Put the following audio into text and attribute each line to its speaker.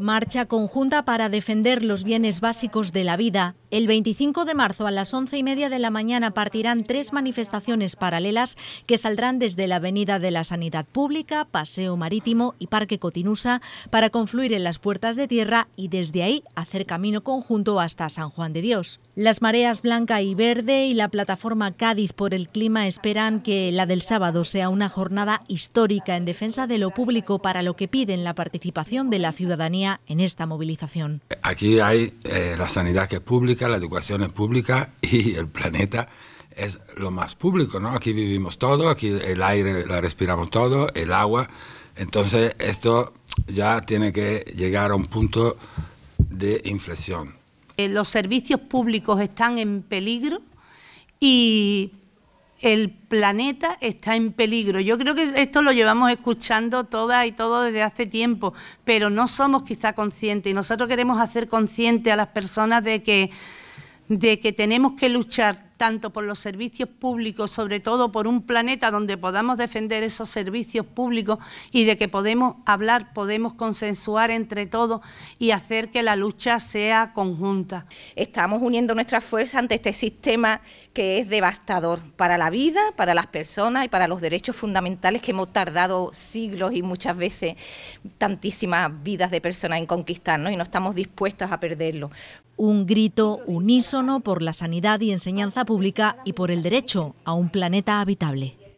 Speaker 1: Marcha conjunta para defender los bienes básicos de la vida el 25 de marzo a las 11 y media de la mañana partirán tres manifestaciones paralelas que saldrán desde la Avenida de la Sanidad Pública, Paseo Marítimo y Parque Cotinusa para confluir en las puertas de tierra y desde ahí hacer camino conjunto hasta San Juan de Dios. Las mareas blanca y verde y la plataforma Cádiz por el clima esperan que la del sábado sea una jornada histórica en defensa de lo público para lo que piden la participación de la ciudadanía en esta movilización.
Speaker 2: Aquí hay eh, la sanidad que es pública la educación es pública y el planeta es lo más público, ¿no? Aquí vivimos todo, aquí el aire la respiramos todo, el agua. Entonces esto ya tiene que llegar a un punto de inflexión.
Speaker 3: Eh, ¿Los servicios públicos están en peligro? y el planeta está en peligro. Yo creo que esto lo llevamos escuchando todas y todo desde hace tiempo, pero no somos quizá conscientes y nosotros queremos hacer consciente a las personas de que, de que tenemos que luchar tanto por los servicios públicos, sobre todo por un planeta donde podamos defender esos servicios públicos y de que podemos hablar, podemos consensuar entre todos y hacer que la lucha sea conjunta. Estamos uniendo
Speaker 4: nuestras fuerzas ante este sistema que es devastador para la vida, para las personas y para los derechos fundamentales que hemos tardado siglos y muchas veces tantísimas
Speaker 1: vidas de personas en conquistarnos... y no estamos dispuestas a perderlo. Un grito unísono por la sanidad y enseñanza y por el derecho a un planeta habitable.